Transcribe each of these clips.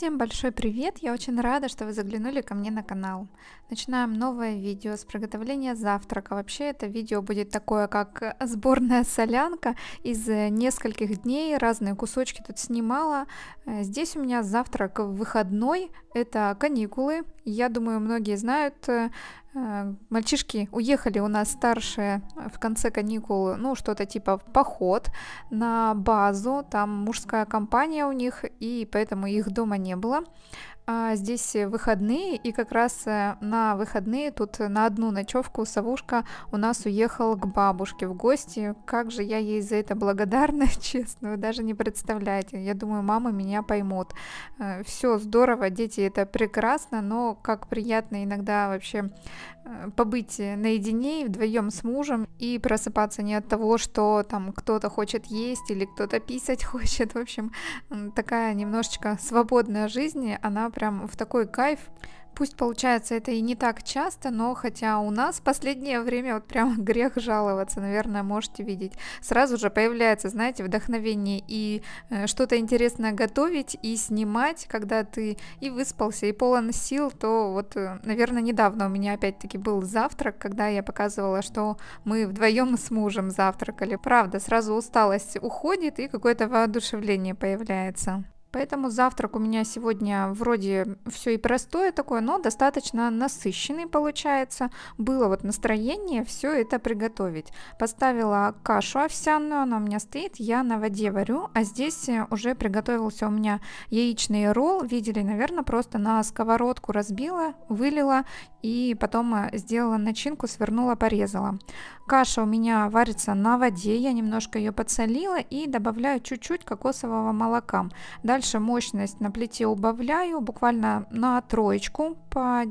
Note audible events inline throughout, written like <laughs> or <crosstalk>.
Всем большой привет! Я очень рада, что вы заглянули ко мне на канал. Начинаем новое видео с приготовления завтрака. Вообще это видео будет такое, как э, сборная солянка из э, нескольких дней. Разные кусочки тут снимала. Э, здесь у меня завтрак выходной. Это каникулы. Я думаю, многие знают, Э, мальчишки уехали у нас старшие в конце каникул, ну, что-то типа в поход на базу, там мужская компания у них, и поэтому их дома не было. А, здесь э, выходные, и как раз э, на выходные тут э, на одну ночевку совушка у нас уехал к бабушке в гости. Как же я ей за это благодарна, <laughs> честно, вы даже не представляете. Я думаю, мама меня поймут. Все здорово, дети это прекрасно, но как приятно иногда вообще Э, побыть наедине вдвоем с мужем и просыпаться не от того, что там кто-то хочет есть или кто-то писать <laughs> хочет. В общем, такая немножечко свободная жизнь, она прям в такой кайф. Пусть получается это и не так часто, но хотя у нас в последнее время вот прямо <laughs> грех жаловаться, наверное, можете видеть. Сразу же появляется, знаете, вдохновение и э, что-то интересное готовить и снимать, когда ты и выспался, и полон сил, то вот, э, наверное, недавно у меня опять-таки был завтрак, когда я показывала, что мы вдвоем с мужем завтракали. Правда, сразу усталость уходит и какое-то воодушевление появляется. Поэтому завтрак у меня сегодня вроде все и простое такое, но достаточно насыщенный получается. Было вот настроение все это приготовить. Поставила кашу овсяную, она у меня стоит, я на воде варю, а здесь э, уже приготовился у меня яичный ролл. Видели, наверное, просто на сковородку разбила, вылила и потом э, сделала начинку, свернула, порезала. Каша у меня варится на воде, я немножко ее подсолила и добавляю чуть-чуть кокосового молока. Дальше мощность на плите убавляю буквально на троечку по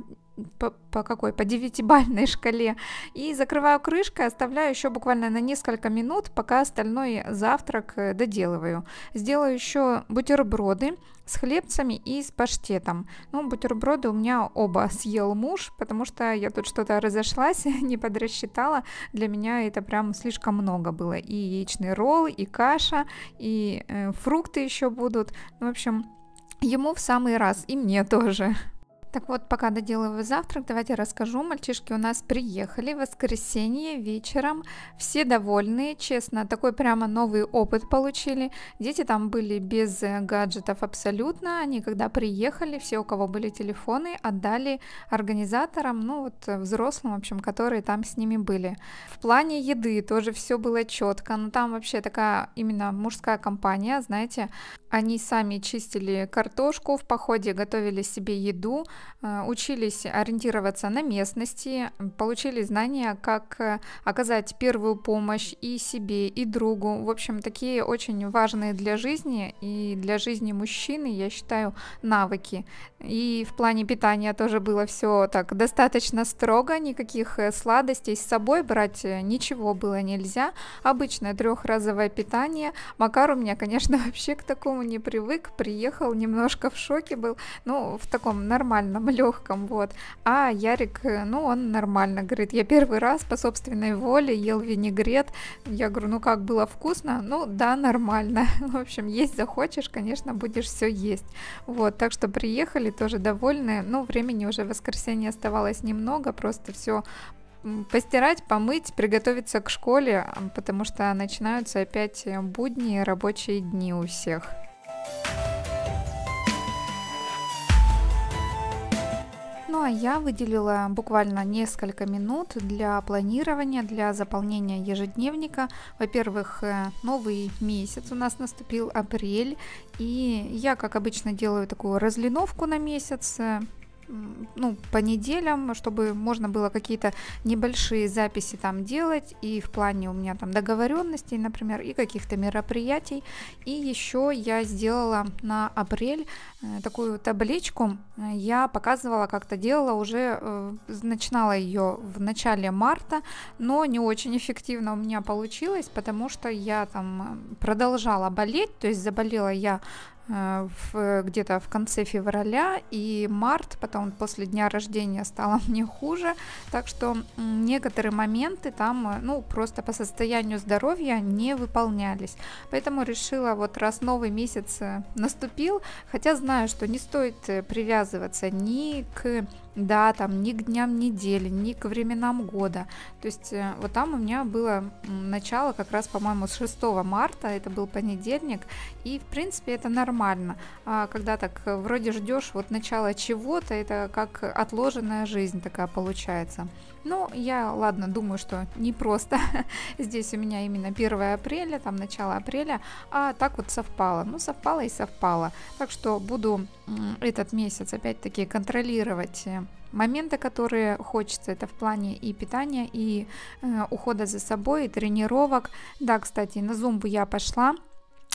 по, по какой, по девятибальной <laughs> шкале, и закрываю крышкой, оставляю еще буквально на несколько минут, пока остальной завтрак э, доделываю. Сделаю еще бутерброды с хлебцами и с паштетом. Ну, бутерброды у меня оба <laughs> съел муж, потому что я тут что-то разошлась, <laughs> не подрасчитала. Для меня это прям слишком много было. И яичный ролл, и каша, и э, фрукты еще будут. Ну, в общем, ему в самый раз, и мне тоже. Так вот, пока доделываю завтрак, давайте расскажу. Мальчишки у нас приехали в воскресенье вечером. Все довольные, честно. Такой прямо новый опыт получили. Дети там были без э, гаджетов абсолютно. Они когда приехали, все, у кого были телефоны, отдали организаторам, ну вот э, взрослым, в общем, которые там с ними были. В плане еды тоже все было четко. Но ну, там вообще такая именно мужская компания, знаете. Они сами чистили картошку в походе, готовили себе еду. Э, учились ориентироваться на местности, получили знания, как э, оказать первую помощь и себе, и другу. В общем, такие очень важные для жизни и для жизни мужчины, я считаю, навыки. И в плане питания тоже было все так достаточно строго, никаких э, сладостей с собой брать ничего было нельзя. Обычное трехразовое питание. Макар у меня, конечно, <laughs> вообще к такому не привык, приехал немножко в шоке был, ну, в таком нормальном странном, <laughs> легком, вот. А Ярик, э, ну, он нормально, говорит, я первый раз по собственной воле ел винегрет. Я говорю, ну как, было вкусно? Ну, да, нормально. <laughs> В общем, есть захочешь, конечно, будешь все есть. Вот, так что приехали, тоже довольны. Ну, времени уже в воскресенье оставалось немного, просто все постирать, помыть, приготовиться к школе, потому что начинаются опять э, будни, рабочие дни у всех. Thank you Ну а я выделила буквально несколько минут для планирования, для заполнения ежедневника. Во-первых, э, новый месяц у нас наступил апрель, и я, как обычно, делаю такую разлиновку на месяц, э, ну, по неделям, чтобы можно было какие-то небольшие записи там делать, и в плане у меня там договоренностей, например, и каких-то мероприятий. И еще я сделала на апрель э, такую табличку, я показывала, как-то делала, уже э, начинала ее в начале марта, но не очень эффективно у меня получилось, потому что я там э, продолжала болеть, то есть заболела я Э, э, где-то в конце февраля и март, потом после дня рождения стало <laughs> мне хуже, так что некоторые моменты там, э, ну, просто по состоянию здоровья не выполнялись. Поэтому решила, вот раз новый месяц наступил, хотя знаю, что не стоит привязываться ни к да, там ни к дням недели, ни к временам года. То есть э, вот там у меня было начало как раз, по-моему, с 6 марта, это был понедельник, и в принципе это нормально. А когда так э, вроде ждешь вот начало чего-то, это как отложенная жизнь такая получается. Ну, я, ладно, думаю, что не просто. <laughs> Здесь у меня именно 1 апреля, там начало апреля, а так вот совпало. Ну, совпало и совпало. Так что буду этот месяц опять-таки контролировать э, моменты, которые хочется, это в плане и питания, и э, ухода за собой, и тренировок. Да, кстати, на зумбу я пошла,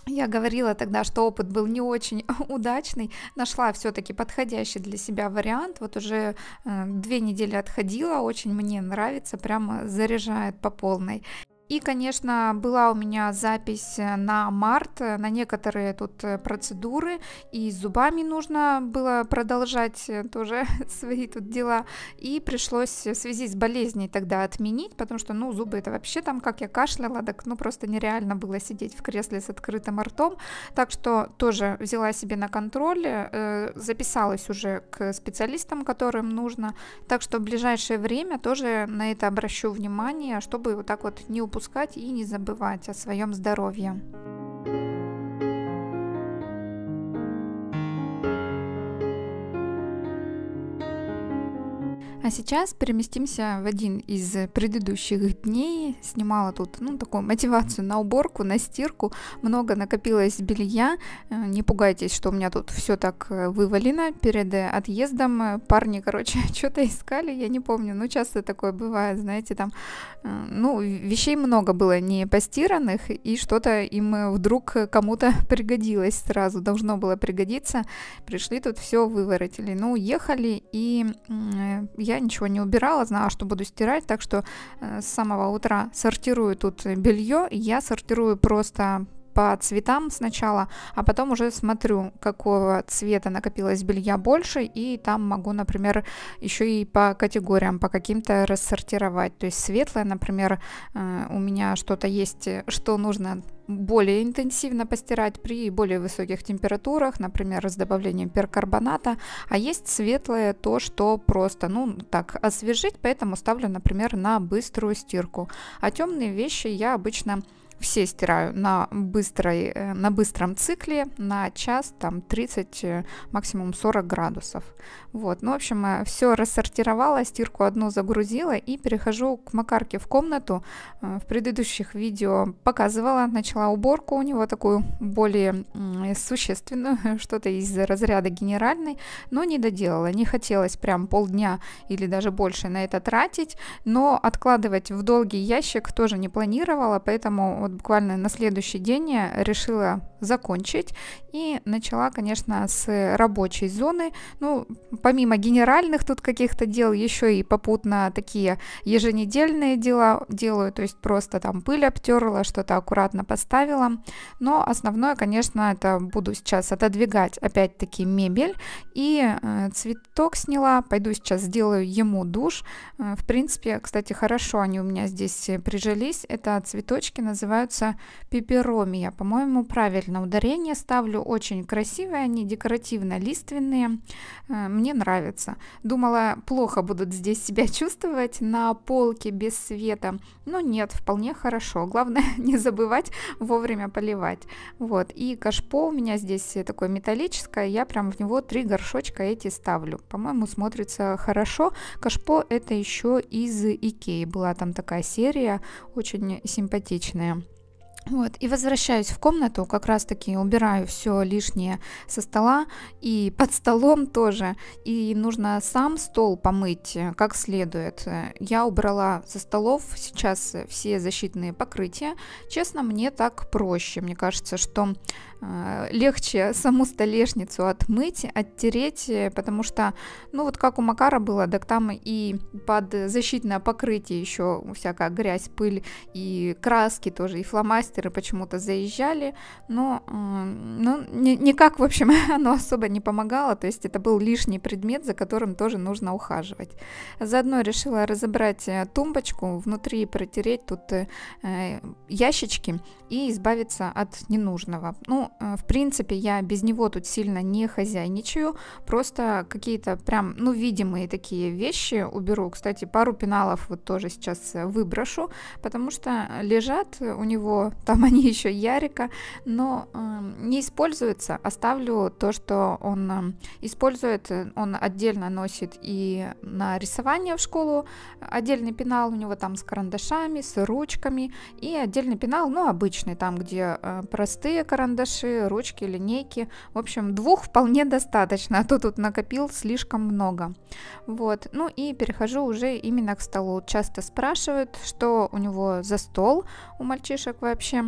я говорила тогда, что опыт был не очень <laughs> удачный, нашла все-таки подходящий для себя вариант, вот уже э, две недели отходила, очень мне нравится, прямо заряжает по полной. И, конечно, была у меня запись э, на март, э, на некоторые тут э, процедуры, и с зубами нужно было продолжать тоже <laughs> свои тут дела, и пришлось в связи с болезнью тогда отменить, потому что, ну, зубы это вообще там, как я кашляла, так, ну, просто нереально было сидеть в кресле с открытым ртом, так что тоже взяла себе на контроль, записалась уже к специалистам, которым нужно, так что в ближайшее время тоже на это обращу внимание, чтобы вот так вот не упускать упускать и не забывать о своем здоровье. А сейчас переместимся в один из предыдущих дней, снимала тут, ну, такую мотивацию на уборку, на стирку, много накопилось белья, э, не пугайтесь, что у меня тут все так э, вывалено перед э, отъездом, парни, короче, <laughs> что-то искали, я не помню, ну, часто такое бывает, знаете, там, ну, вещей много было не постиранных, и что-то им вдруг кому-то <laughs> пригодилось сразу, должно было пригодиться, пришли тут все выворотили, ну, уехали, и я ничего не убирала, знала, что буду стирать, так что с самого самого утра сортирую тут белье, я сортирую просто по цветам сначала, а потом уже смотрю, какого цвета накопилось белья больше, и там могу, например, еще и по категориям, по каким-то рассортировать. То есть светлое, например, э, у меня что-то есть, что нужно более интенсивно постирать при более высоких температурах, например, с добавлением перкарбоната, а есть светлое то, что просто, ну, так, освежить, поэтому ставлю, например, на быструю стирку. А темные вещи я обычно все стираю на, быстрой, э, на быстром цикле на час, там 30, э, максимум 40 градусов. Вот, ну, в общем, э, все рассортировала, стирку одну загрузила и перехожу к Макарке в комнату. В предыдущих видео показывала, начала уборку у него такую более существенную, <laughs> что-то из разряда генеральной, но не доделала. Не хотелось прям полдня или даже больше на это тратить, но откладывать в долгий ящик тоже не планировала, поэтому вот буквально на следующий день я решила закончить и начала, конечно, с рабочей зоны. Ну, помимо генеральных тут каких-то дел, еще и попутно такие еженедельные дела делаю, то есть просто там пыль обтерла, что-то аккуратно поставила. Но основное, конечно, это буду сейчас отодвигать опять-таки мебель и э, цветок сняла, пойду сейчас сделаю ему душ. Э, в принципе, кстати, хорошо они у меня здесь прижились. Это цветочки называются называются пеперомия. По-моему, правильно. Ударение ставлю очень красивые, они декоративно-лиственные. Э, мне нравится. Думала, плохо будут здесь себя чувствовать на полке без света. Но нет, вполне хорошо. Главное <laughs> не забывать вовремя поливать. Вот. И кашпо у меня здесь такое металлическое. Я прям в него три горшочка эти ставлю. По-моему, смотрится хорошо. Кашпо это еще из Икеи. Была там такая серия, очень симпатичная. Вот, и возвращаюсь в комнату, как раз таки убираю все лишнее со стола и под столом тоже. И нужно сам стол помыть э, как следует. Я убрала со столов сейчас все защитные покрытия. Честно, мне так проще. Мне кажется, что а, легче саму столешницу отмыть, оттереть, э, потому что, ну вот как у Макара было, так там и под защитное покрытие еще всякая грязь, пыль и краски тоже, и фломастеры почему-то заезжали, но а, ну, никак, в общем, <laughs> оно особо не помогало, то есть это был лишний предмет, за которым тоже нужно ухаживать. Заодно решила разобрать э, тумбочку, внутри протереть тут э, ящички и избавиться от ненужного. Ну, Э, в принципе, я без него тут сильно не хозяйничаю, просто какие-то прям, ну, видимые такие вещи уберу. Кстати, пару пеналов вот тоже сейчас э, выброшу, потому что лежат у него, <laughs> там они еще Ярика, но эм, не используется. Оставлю то, что он эм, использует, он отдельно носит и на рисование в школу, отдельный пенал у него там с карандашами, с ручками, и отдельный пенал, ну, обычный, там, где э, простые карандаши, карандаши, ручки, линейки. В общем, двух вполне достаточно, а то тут накопил слишком много. Вот, ну и перехожу уже именно к столу. Часто спрашивают, что у него за стол у мальчишек вообще.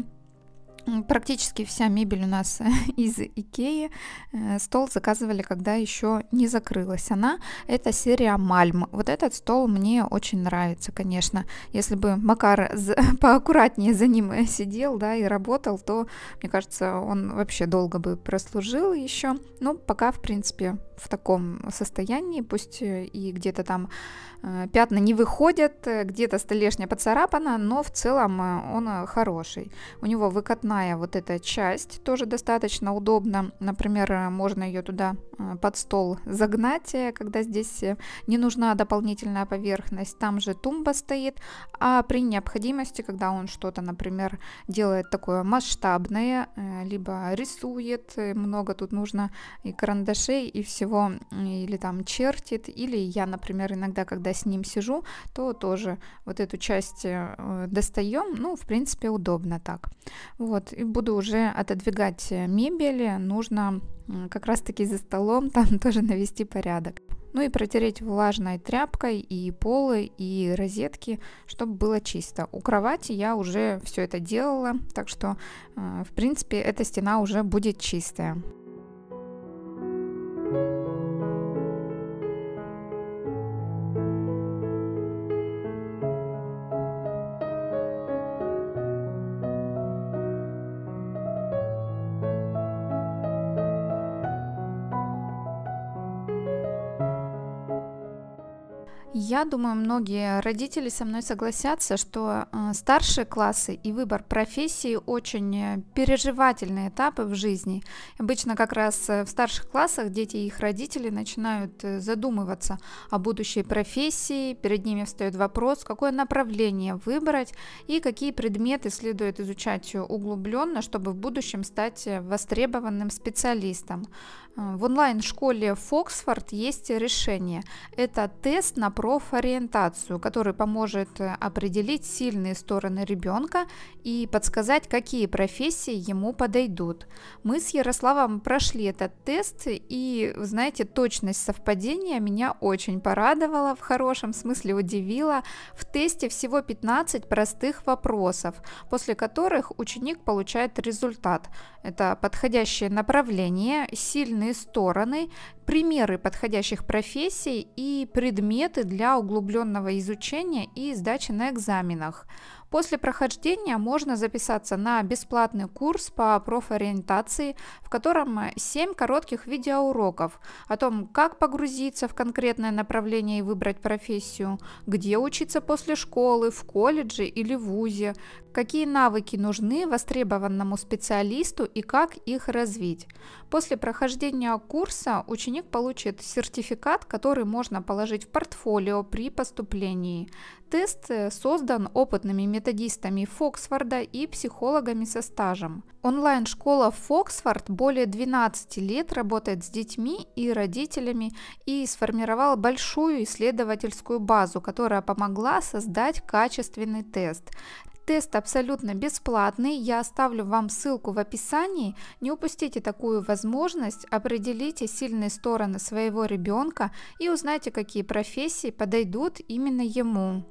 Практически вся мебель у нас э, <laughs> из Икеи. Э, стол заказывали, когда еще не закрылась она. Это серия Мальм. Вот этот стол мне очень нравится, конечно. Если бы Макар <laughs> поаккуратнее за ним э, сидел, да, и работал, то, мне кажется, он вообще долго бы прослужил еще. Ну, пока, в принципе, в таком состоянии, пусть и где-то там пятна не выходят, где-то столешня поцарапана, но в целом он хороший. У него выкатная Основная вот эта часть тоже достаточно удобно. Например, э, можно ее туда э, под стол загнать, э, когда здесь не нужна дополнительная поверхность. Там же тумба стоит, а при необходимости, когда он что-то, например, делает такое масштабное, либо рисует, много тут нужно и карандашей, и всего, или там чертит, или я, например, иногда, когда с ним сижу, то тоже вот эту часть достаем, ну, в принципе, удобно так. Вот, вот, и буду уже отодвигать э, мебель. Э, нужно как раз-таки за столом <laughs> там тоже навести порядок. Ну и протереть влажной тряпкой и полы, и розетки, чтобы было чисто. У кровати я уже все это делала, так что, э, в принципе, эта стена уже будет чистая. Я думаю, многие родители со мной согласятся, что э, старшие классы и выбор профессии очень переживательные этапы в жизни. Обычно как раз э, в старших классах дети и их родители начинают э, задумываться о будущей профессии, перед ними встает вопрос, какое направление выбрать и какие предметы следует изучать углубленно, чтобы в будущем стать востребованным специалистом. В онлайн-школе Фоксфорд есть решение. Это тест на профориентацию, который поможет э, определить сильные стороны ребенка и подсказать, какие профессии ему подойдут. Мы с Ярославом прошли этот тест, и, знаете, точность совпадения меня очень порадовала, в хорошем смысле удивила. В тесте всего 15 простых вопросов, после которых ученик получает результат. Это подходящее направление, сильные положительные стороны, примеры подходящих профессий и предметы для углубленного изучения и сдачи на экзаменах. После прохождения можно записаться на бесплатный курс по профориентации, в котором 7 коротких видеоуроков о том, как погрузиться в конкретное направление и выбрать профессию, где учиться после школы, в колледже или вузе, какие навыки нужны востребованному специалисту и как их развить. После прохождения курса ученик получит сертификат, который можно положить в портфолио при поступлении. Тест э, создан опытными методистами Фоксфорда и психологами со стажем. Онлайн-школа Фоксфорд более 12 лет работает с детьми и родителями и сформировала большую исследовательскую базу, которая помогла создать качественный тест. Тест абсолютно бесплатный, я оставлю вам ссылку в описании. Не упустите такую возможность, определите сильные стороны своего ребенка и узнайте, какие профессии подойдут именно ему.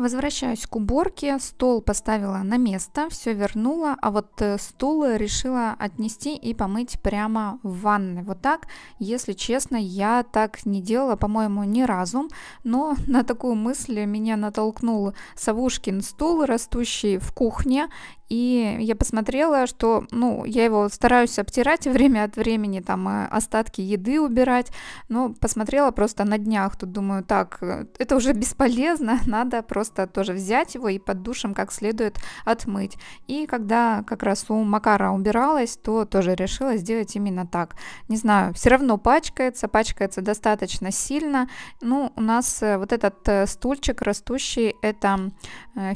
Возвращаюсь к уборке, стол поставила на место, все вернула, а вот э, стул решила отнести и помыть прямо в ванной. Вот так, если честно, я так не делала, по-моему, ни разу, но на такую мысль меня натолкнул Савушкин стул, растущий в кухне, и я посмотрела, что, ну, я его стараюсь обтирать <laughs> время от времени, там, э, остатки еды убирать, но посмотрела просто на днях, тут думаю, так, э, это уже <laughs> бесполезно, <laughs> надо просто тоже взять его и под душем как следует отмыть. И когда как раз у Макара убиралась, то тоже решила сделать именно так. Не знаю, все равно пачкается, пачкается достаточно сильно. Ну, у нас э, вот этот стульчик растущий, это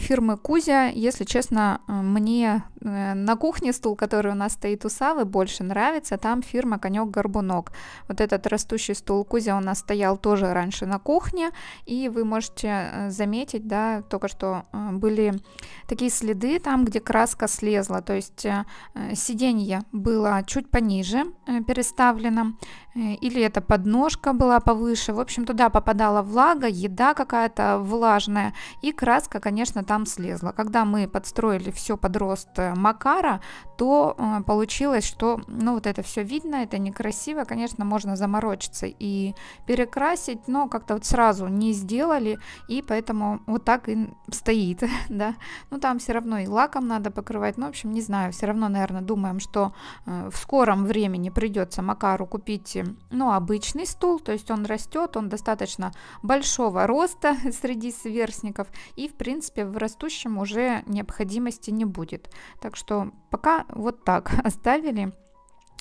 фирмы Кузя, если честно, мне мне э, на кухне стул, который у нас стоит у Савы, больше нравится. Там фирма «Конек-горбунок». Вот этот растущий стул Кузя у нас стоял тоже раньше на кухне. И вы можете э, заметить, да, только что э, были такие следы там, где краска слезла. То есть сиденье было чуть пониже переставлено. Э, или это подножка была повыше. В общем, туда попадала влага, еда какая-то влажная, и краска, конечно, там слезла. Когда мы подстроили все под рост э, макара, то э, получилось, что ну, вот это все видно, это некрасиво. Конечно, можно заморочиться и перекрасить, но как-то вот сразу не сделали, и поэтому вот так и стоит. <laughs> Да? Ну, там все равно и лаком надо покрывать. Ну, в общем, не знаю, все равно, наверное, думаем, что в скором времени придется макару купить видите, ну, обычный стул, то есть он растет, он достаточно большого роста <laughs> среди сверстников, и, в принципе, в растущем уже необходимости не будет. Так что пока вот так <laughs> оставили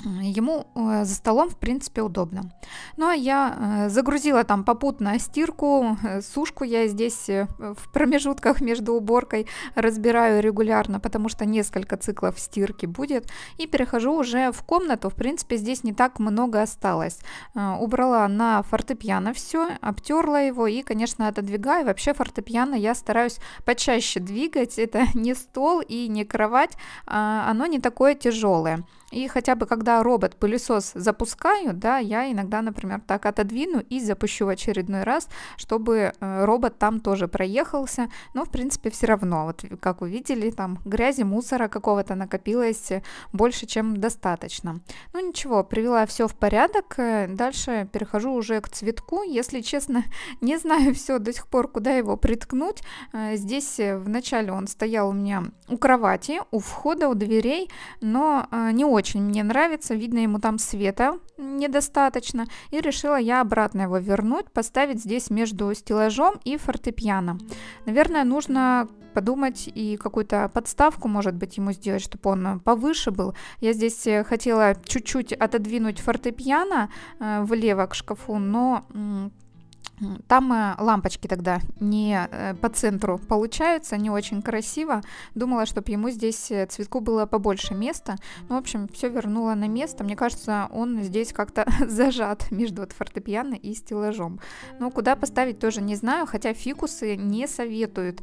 ему э, за столом, в принципе, удобно. Ну, а я э, загрузила там попутно стирку, э, сушку я здесь в промежутках между уборкой разбираю регулярно, потому что несколько циклов стирки будет, и перехожу уже в комнату, в принципе, здесь не так много осталось. Убрала на фортепиано все, обтерла его и, конечно, отодвигаю. Вообще фортепиано я стараюсь почаще двигать, <laughs> это не стол и не кровать, а оно не такое тяжелое. И хотя бы когда робот-пылесос запускаю, да, я иногда, например, так отодвину и запущу в очередной раз, чтобы э, робот там тоже проехался. Но, в принципе, все равно, вот как вы видели, там грязи, мусора какого-то накопилось э, больше, чем достаточно. Ну ничего, привела все в порядок. Э, дальше перехожу уже к цветку. Если честно, <laughs> не знаю все до сих пор, куда его приткнуть. Здесь вначале он стоял у меня у кровати, у входа, у дверей, но не очень очень мне нравится, видно ему там света недостаточно, и решила я обратно его вернуть, поставить здесь между стеллажом и фортепиано. Наверное, нужно подумать и какую-то подставку, может быть, ему сделать, чтобы он повыше был. Я здесь э, хотела чуть-чуть отодвинуть фортепиано э, влево к шкафу, но там э, лампочки тогда не э, по центру получаются, не очень красиво. Думала, чтобы ему здесь э, цветку было побольше места. Ну, в общем, все вернула на место. Мне кажется, он здесь как-то <laughs> зажат между вот фортепиано и стеллажом. Но ну, куда поставить тоже не знаю, хотя фикусы не советуют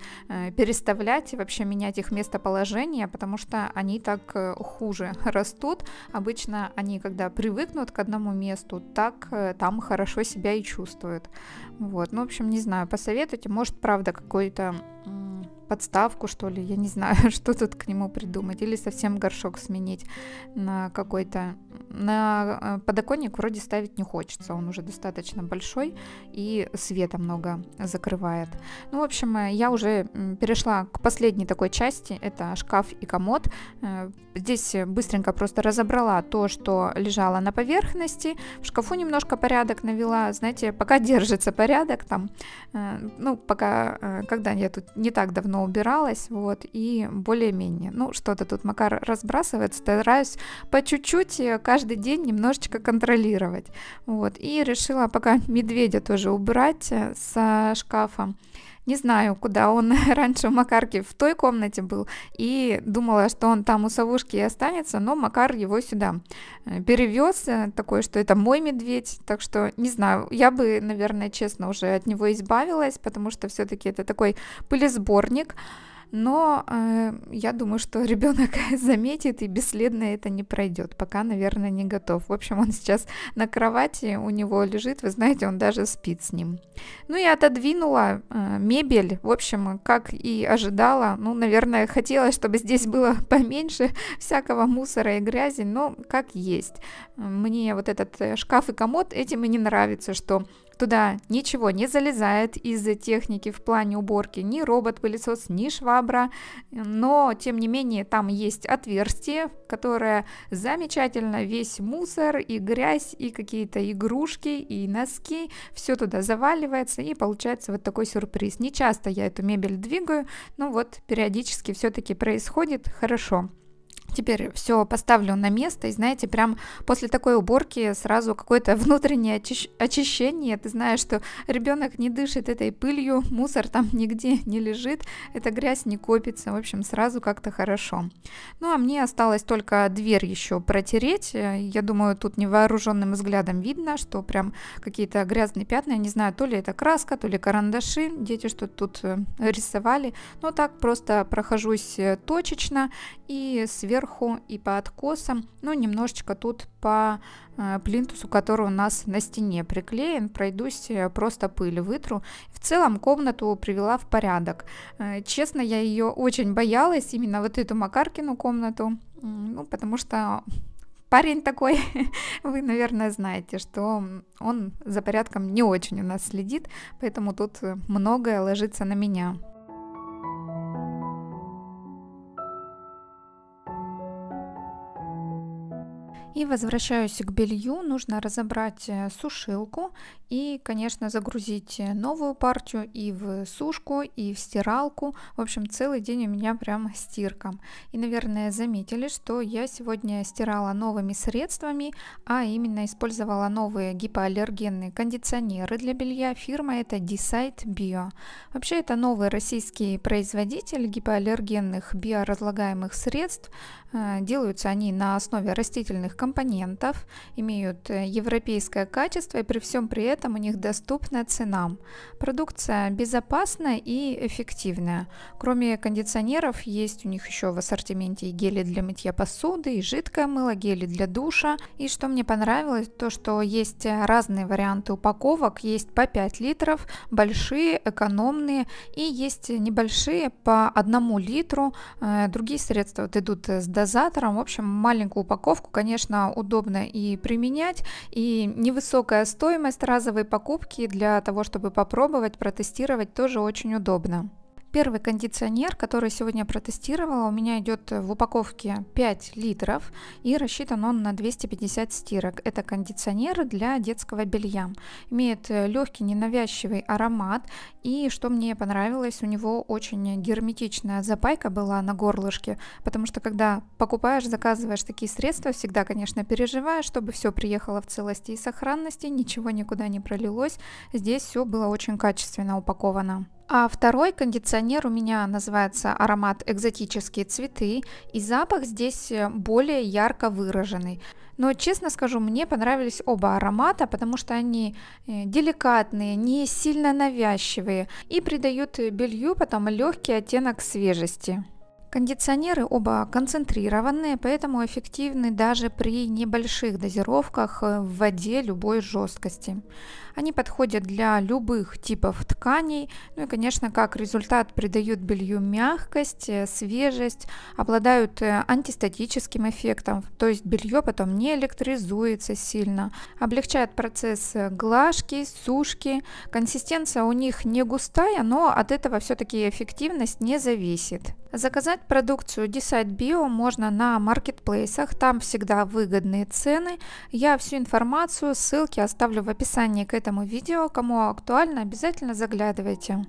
переставлять и вообще менять их местоположение, потому что они так хуже <laughs> растут. Обычно они, когда привыкнут к одному месту, так там хорошо себя и чувствуют. Вот, ну, в общем, не знаю, посоветуйте. Может, правда, какой-то подставку, что ли, я не знаю, <laughs> что тут к нему придумать, или совсем горшок сменить на какой-то. На э, подоконник вроде ставить не хочется, он уже достаточно большой и света много закрывает. Ну, в общем, э, я уже перешла к последней такой части, это шкаф и комод. Э, здесь быстренько просто разобрала то, что лежало на поверхности, в шкафу немножко порядок навела, знаете, пока держится порядок там, ну, пока, когда я тут не так давно Убиралась, вот, и более-менее. Ну, что-то тут Макар разбрасывает, стараюсь по чуть-чуть э, каждый день немножечко контролировать, вот, и решила пока медведя тоже убрать э, со шкафа, не знаю, куда он <laughs> раньше у Макарки в той комнате был, и думала, что он там у совушки и останется, но Макар его сюда э, перевез, э, такое, что это мой медведь, так что не знаю, я бы, наверное, честно уже от него избавилась, потому что все-таки это такой пылесборник, но э, я думаю, что ребенок <laughs> заметит и бесследно это не пройдет, пока, наверное, не готов. В общем, он сейчас на кровати у него лежит, вы знаете, он даже спит с ним. Ну и отодвинула э, мебель, в общем, как и ожидала. Ну, наверное, хотелось, чтобы здесь было <laughs> поменьше всякого мусора и грязи, но как есть. Мне вот этот э, шкаф и комод этим и не нравится, что Туда ничего не залезает из за техники в плане уборки, ни робот-пылесос, ни швабра, но тем не менее там есть отверстие, которое замечательно весь мусор и грязь и какие-то игрушки и носки, все туда заваливается и получается вот такой сюрприз. Не часто я эту мебель двигаю, но вот периодически все-таки происходит хорошо. Теперь все поставлю на место, и знаете, прям после такой уборки сразу какое-то <laughs> внутреннее очищ- очищение. Ты знаешь, что ребенок не дышит этой пылью, мусор там <laughs> нигде не лежит, эта грязь не копится. В общем, сразу как-то хорошо. Ну а мне осталось только дверь еще протереть. Я думаю, тут невооруженным взглядом видно, что прям какие-то грязные пятна. Я не знаю, то ли это краска, то ли карандаши. Дети что-то тут э, рисовали. Но ну, так просто прохожусь э, точечно и сверху сверху и по откосам, ну немножечко тут по э, плинтусу, который у нас на стене приклеен, пройдусь э, просто пыль вытру. В целом комнату привела в порядок. Э, честно, я ее очень боялась, именно вот эту Макаркину комнату, ну потому что парень такой, <laughs> вы, наверное, знаете, что он за порядком не очень у нас следит, поэтому тут многое ложится на меня. И возвращаюсь к белью, нужно разобрать э, сушилку и, конечно, загрузить э, новую партию и в сушку, и в стиралку. В общем, целый день у меня прям стирка. И, наверное, заметили, что я сегодня стирала новыми средствами, а именно использовала новые гипоаллергенные кондиционеры для белья. Фирма это Decide Bio. Вообще, это новый российский производитель гипоаллергенных биоразлагаемых средств. Э, делаются они на основе растительных компонентов, имеют э, европейское качество и при всем при этом у них доступная цена. Продукция безопасная и эффективная. Кроме кондиционеров есть у них еще в ассортименте и гели для мытья посуды, и жидкое мыло, гели для душа. И что мне понравилось, то что есть э, разные варианты упаковок, есть по 5 литров, большие, экономные и есть небольшие по 1 литру. Э, другие средства вот идут с дозатором. В общем, маленькую упаковку, конечно, достаточно удобно и применять, и невысокая стоимость разовой покупки для того, чтобы попробовать, протестировать, тоже очень удобно. Первый кондиционер, который сегодня протестировала, у меня идет в упаковке 5 литров и рассчитан он на 250 стирок. Это кондиционер для детского белья. Имеет э, легкий ненавязчивый аромат и, что мне понравилось, у него очень герметичная запайка была на горлышке, потому что когда покупаешь, заказываешь такие средства, всегда, конечно, переживаешь, чтобы все приехало в целости и сохранности, ничего никуда не пролилось. Здесь все было очень качественно упаковано. А второй кондиционер у меня называется аромат экзотические цветы, и запах здесь э, более ярко выраженный. Но, честно скажу, мне понравились оба аромата, потому что они э, деликатные, не сильно навязчивые и придают белью потом легкий оттенок свежести. Кондиционеры оба концентрированные, поэтому эффективны даже при небольших дозировках э, в воде любой жесткости. Они подходят для любых типов тканей. Ну и, конечно, как результат придают белью мягкость, э, свежесть, обладают э, антистатическим эффектом, то есть белье потом не электризуется сильно, облегчает процесс э, глажки, сушки. Консистенция у них не густая, но от этого все-таки эффективность не зависит. Заказать продукцию Decide Bio можно на маркетплейсах, там всегда выгодные цены. Я всю информацию, ссылки оставлю в описании к этому этому видео. Кому актуально, обязательно заглядывайте.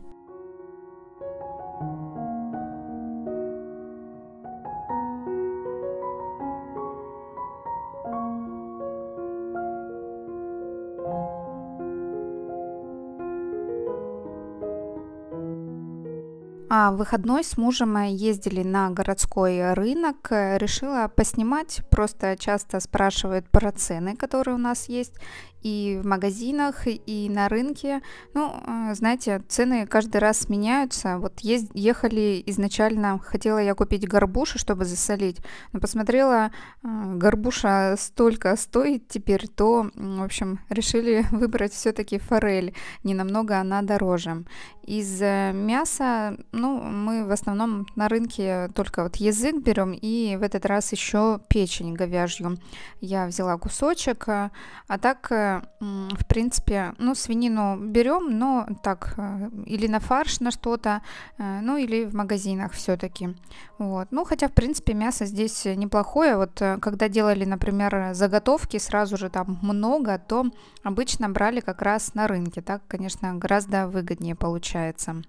А в выходной с мужем ездили на городской рынок, решила поснимать, просто часто спрашивают про цены, которые у нас есть, и в магазинах, и на рынке. Ну, э, знаете, цены каждый раз меняются. Вот ехали изначально, хотела я купить горбушу, чтобы засолить, но посмотрела, э, горбуша столько стоит теперь, то, в общем, <laughs> решили выбрать все-таки форель. Не намного она дороже. Из э, мяса, ну, мы в основном на рынке только вот язык берем, и в этот раз еще печень говяжью. Я взяла кусочек, а, а так в принципе, ну, свинину берем, но так, э, или на фарш на что-то, э, ну, или в магазинах все-таки. Вот. Ну, хотя, в принципе, мясо здесь неплохое. Вот э, когда делали, например, заготовки, сразу же там много, то обычно брали как раз на рынке. Так, конечно, гораздо выгоднее получается.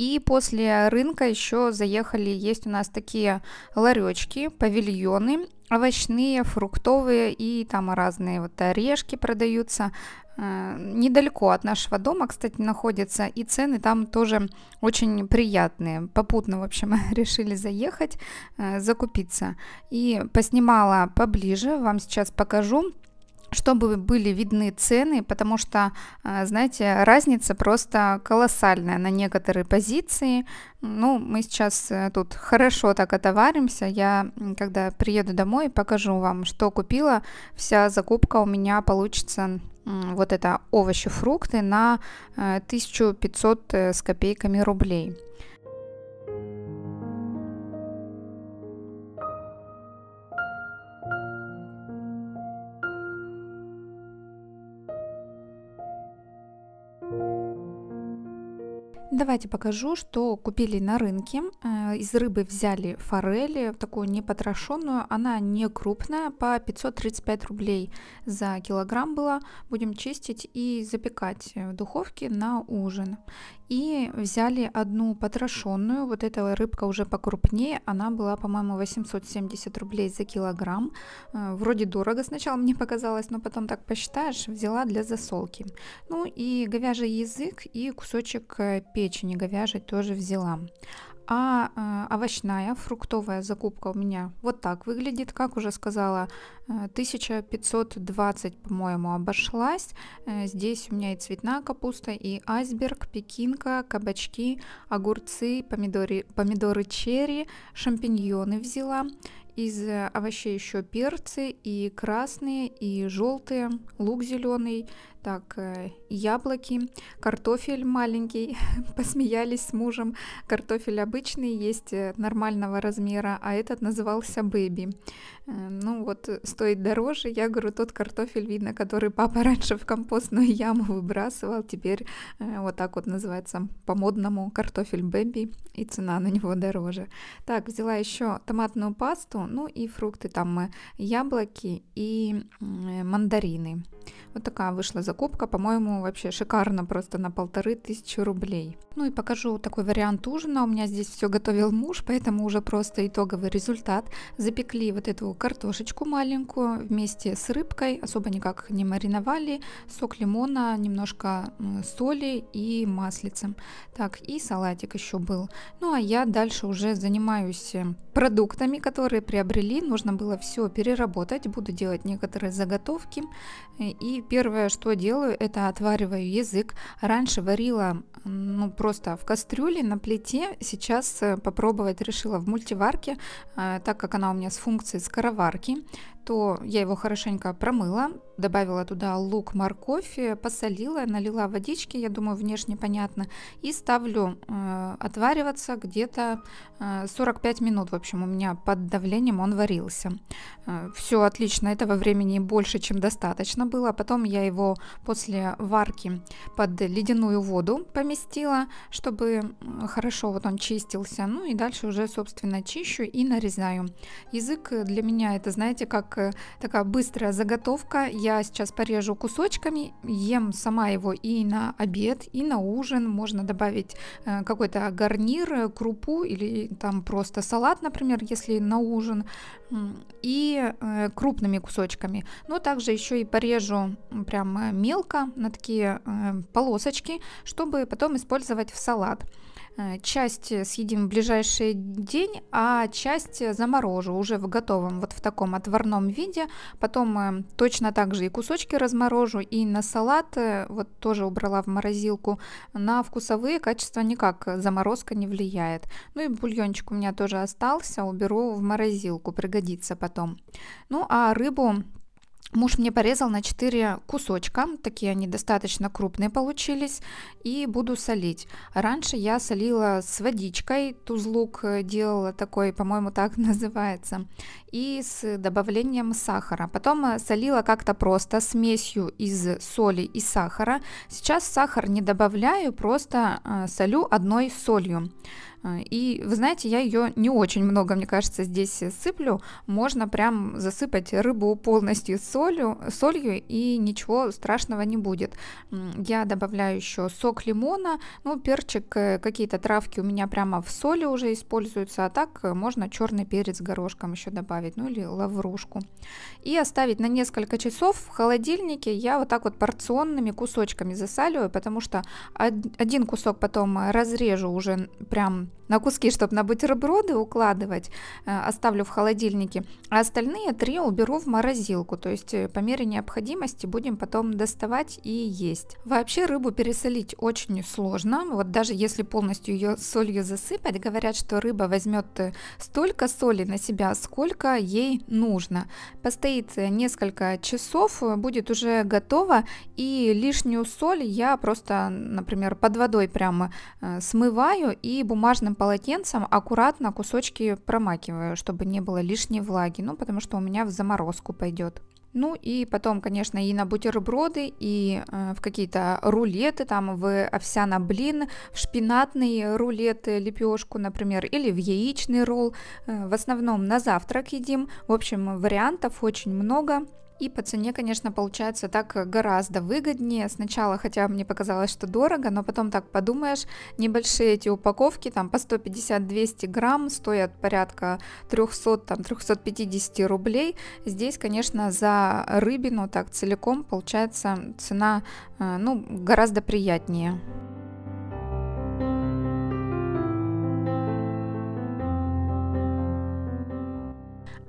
И после рынка еще заехали, есть у нас такие ларечки, павильоны, овощные, фруктовые и там разные вот орешки продаются. Э, недалеко от нашего дома, кстати, находится, и цены там тоже очень приятные. Попутно, в общем, <laughs> решили заехать, э, закупиться. И поснимала поближе, вам сейчас покажу чтобы были видны цены, потому что, э, знаете, разница просто колоссальная на некоторые позиции. Ну, мы сейчас э, тут хорошо так отоваримся. Я, когда приеду домой, покажу вам, что купила. Вся закупка у меня получится вот это овощи, фрукты на 1500 э, с копейками рублей. Давайте покажу, что купили на рынке. Э, из рыбы взяли форель, такую непотрошенную. Она не крупная, по 535 рублей за килограмм была. Будем чистить и запекать э, в духовке на ужин. И взяли одну потрошенную, вот эта рыбка уже покрупнее, она была, по-моему, 870 рублей за килограмм. Э, вроде дорого сначала мне показалось, но потом так посчитаешь, взяла для засолки. Ну и говяжий язык и кусочек э, печени говяжий тоже взяла. А э, овощная, фруктовая закупка у меня вот так выглядит. Как уже сказала, 1520, э, по-моему, обошлась. Э, здесь у меня и цветная капуста, и айсберг, пекинка, кабачки, огурцы, помидоры, помидоры черри, шампиньоны взяла. Из э, овощей еще перцы и красные, и желтые, лук зеленый, так, э, яблоки, картофель маленький, <laughs> посмеялись с мужем, картофель обычный, есть э, нормального размера, а этот назывался бэби. Э, ну вот э, стоит дороже, я говорю, тот картофель, видно, который папа <laughs> раньше в компостную яму выбрасывал, теперь э, вот так вот называется по-модному картофель бэби, и цена на него дороже. Так, взяла еще томатную пасту, ну и фрукты, там яблоки и мандарины. Вот такая вышла закупка, по-моему, вообще шикарно, просто на полторы тысячи рублей. Ну и покажу такой вариант ужина, у меня здесь все готовил муж, поэтому уже просто итоговый результат. Запекли вот эту картошечку маленькую вместе с рыбкой, особо никак не мариновали, сок лимона, немножко соли и маслицем. Так, и салатик еще был. Ну а я дальше уже занимаюсь э, продуктами, которые приобрели, нужно было все переработать, буду делать некоторые заготовки э, и первое, что делаю, это отвариваю язык. Раньше варила ну, просто в кастрюле на плите. Сейчас э, попробовать решила в мультиварке, э, так как она у меня с функцией скороварки, то я его хорошенько промыла, добавила туда лук, морковь, посолила, налила водички, я думаю, внешне понятно, и ставлю э, отвариваться где-то э, 45 минут, в общем, у меня под давлением он варился. Э, все отлично, этого времени больше, чем достаточно было, потом я его после варки под ледяную воду поместила, чтобы э, хорошо вот он чистился, ну и дальше уже, собственно, чищу и нарезаю. Язык для меня это, знаете, как э, такая быстрая заготовка, я я сейчас порежу кусочками, ем сама его и на обед, и на ужин. Можно добавить э, какой-то гарнир, э, крупу или там просто салат, например, если на ужин, и э, крупными кусочками. Но также еще и порежу прям мелко на такие полосочки, чтобы потом использовать в салат. Э, часть э, съедим в ближайший день, а часть э, заморожу уже в готовом, вот в таком отварном виде. Потом точно так же и кусочки разморожу, и на салат, вот тоже убрала в морозилку. На вкусовые качества никак заморозка не влияет. Ну и бульончик у меня тоже остался, уберу в морозилку, пригодится потом. Ну а рыбу Муж мне порезал на 4 кусочка, такие они достаточно крупные получились, и буду солить. Раньше я солила с водичкой, тузлук э, делала такой, по-моему, так <laughs> называется, и с добавлением сахара. Потом э, солила как-то просто смесью из соли и сахара. Сейчас сахар не добавляю, просто э, солю одной солью. Э, и вы знаете, я ее не очень много, мне кажется, здесь сыплю. Можно прям засыпать рыбу полностью солью, солью и ничего страшного не будет. Я добавляю еще сок лимона, ну перчик, э, какие-то травки у меня прямо в соли уже используются, а так э, можно черный перец горошком еще добавить, ну или лаврушку. И оставить на несколько часов в холодильнике. Я вот так вот порционными кусочками засаливаю, потому что один кусок потом разрежу уже прям на куски, чтобы на бутерброды укладывать, э, оставлю в холодильнике, а остальные три уберу в морозилку, то есть э, по мере необходимости будем потом доставать и есть. Вообще рыбу пересолить очень сложно, вот даже если полностью ее солью засыпать, говорят, что рыба возьмет э, столько соли на себя, сколько ей нужно. Постоит несколько часов, будет уже готово, и лишнюю соль я просто, например, под водой прямо смываю и бумажной влажным полотенцем аккуратно кусочки промакиваю, чтобы не было лишней влаги, ну потому что у меня в заморозку пойдет. Ну и потом, конечно, и на бутерброды, и э, в какие-то рулеты, там в овсяно-блин, в шпинатный рулет, э, лепешку, например, или в яичный ролл. Э, в основном на завтрак едим. В общем, вариантов очень много. И по цене, конечно, получается так гораздо выгоднее. Сначала, хотя мне показалось, что дорого, но потом так подумаешь, небольшие эти упаковки, там по 150-200 грамм, стоят порядка 300-350 рублей. Здесь, конечно, за рыбину так целиком получается цена э, ну, гораздо приятнее.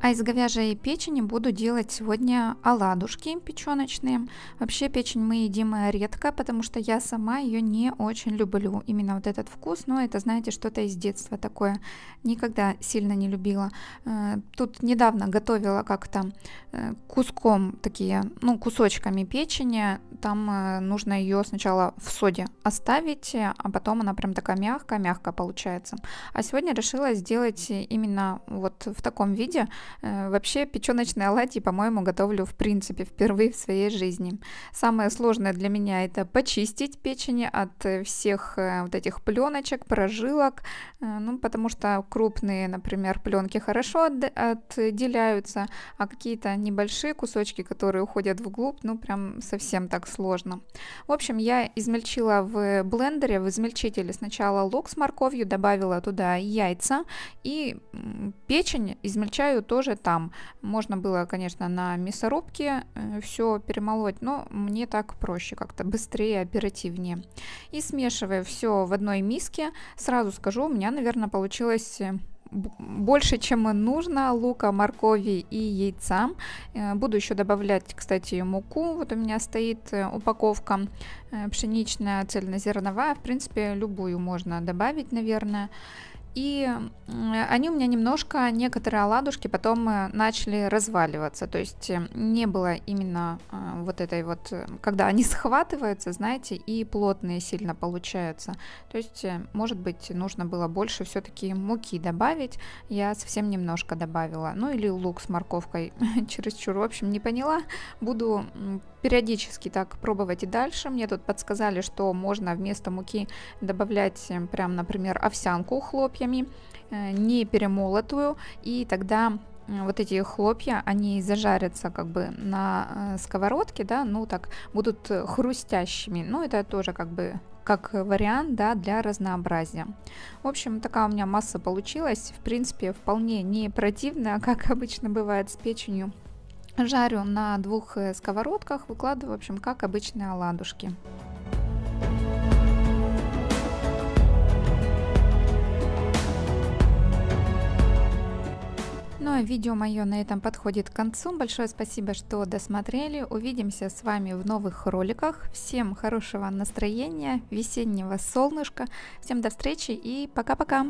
А из говяжьей печени буду делать сегодня оладушки печеночные. Вообще печень мы едим редко, потому что я сама ее не очень люблю. Именно вот этот вкус, но это, знаете, что-то из детства такое. Никогда сильно не любила. Э, тут недавно готовила как-то э, куском такие, ну, кусочками печени. Там э, нужно ее сначала в соде оставить, а потом она прям такая мягкая-мягкая получается. А сегодня решила сделать именно вот в таком виде. Э, вообще, печеночные оладьи, по-моему, готовлю в принципе впервые в своей жизни. Самое сложное для меня это почистить печени от э, всех э, вот этих пленочек, прожилок, ну, потому что крупные, например, пленки хорошо отделяются, а какие-то небольшие кусочки, которые уходят вглубь, ну, прям совсем так сложно. В общем, я измельчила в блендере, в измельчителе сначала лук с морковью, добавила туда яйца и печень измельчаю тоже тоже там. Можно было, конечно, на мясорубке э, все перемолоть, но мне так проще, как-то быстрее, оперативнее. И смешивая все в одной миске, сразу скажу, у меня, наверное, получилось э, больше, чем нужно, лука, моркови и яйца. Э, буду еще добавлять, кстати, муку. Вот у меня стоит упаковка пшеничная, цельнозерновая. В принципе, любую можно добавить, наверное. И они у меня немножко, некоторые оладушки потом э, начали разваливаться. То есть э, не было именно а, вот этой вот, э, когда они <laughs> схватываются, знаете, и плотные сильно получаются. То есть, может быть, нужно было больше все-таки муки добавить. Я совсем немножко добавила. Ну или лук с морковкой <laughs> чересчур. В общем, не поняла. Буду периодически так пробовать и дальше. Мне тут подсказали, что можно вместо муки добавлять эм, прям, например, овсянку хлопьями, э, не перемолотую, и тогда э, вот эти хлопья, они зажарятся как бы на э, сковородке, да, ну так, будут хрустящими. Ну, это тоже как бы как вариант, да, для разнообразия. В общем, такая у меня масса получилась. В принципе, вполне не противная, <laughs> как обычно бывает с печенью. Жарю на двух э, сковородках, выкладываю, в общем, как обычные оладушки. Ну а видео мое на этом подходит к концу. Большое спасибо, что досмотрели. Увидимся с вами в новых роликах. Всем хорошего настроения, весеннего солнышка. Всем до встречи и пока-пока!